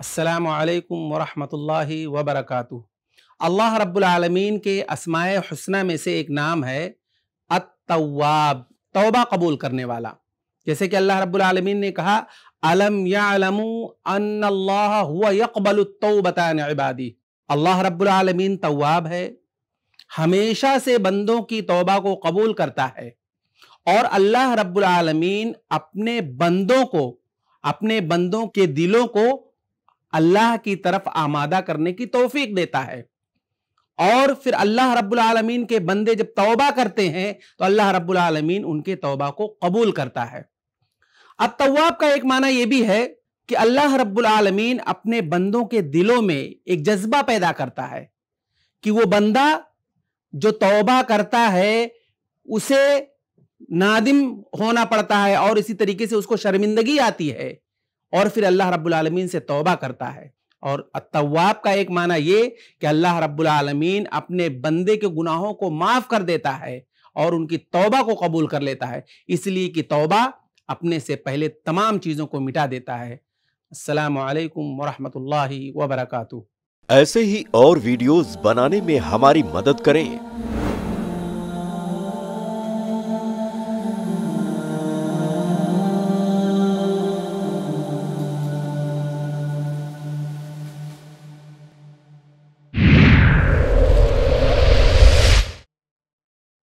असलकम वरहमल वबरक अल्लाह रब्लमीन के असमाय हसना में से एक नाम है अतवाब तौबा कबूल करने वाला जैसे कि अल्लाह रब्लमीन ने कहा अलम यालमू अल्लाह हुआ यकबल तोबतान इबादी अल्लाह रब्लमीन तवाब है हमेशा से बंदों की तौबा को कबूल करता है और अल्लाह रब्लमीन अपने बंदों को अपने बंदों के दिलों को अल्लाह की तरफ आमादा करने की तोफीक देता है और फिर अल्लाह रब्बुल आलमीन के बंदे जब तौबा करते हैं तो अल्लाह रब्बुल आलमीन उनके तौबा को कबूल करता है अब तवाब का एक माना यह भी है कि अल्लाह रब्बुल आलमीन अपने बंदों के दिलों में एक जज्बा पैदा करता है कि वो बंदा जो तौबा करता है उसे नादिम होना पड़ता है और इसी तरीके से उसको शर्मिंदगी आती है और फिर अल्लाह रब्बुल से तौबा करता है और तवाब का एक माना ये कि अल्लाह रब्बुल अपने बंदे के गुनाहों को माफ कर देता है और उनकी तौबा को कबूल कर लेता है इसलिए कि तौबा अपने से पहले तमाम चीज़ों को मिटा देता है असलकम वरहमल वबरक ऐसे ही और वीडियोस बनाने में हमारी मदद करें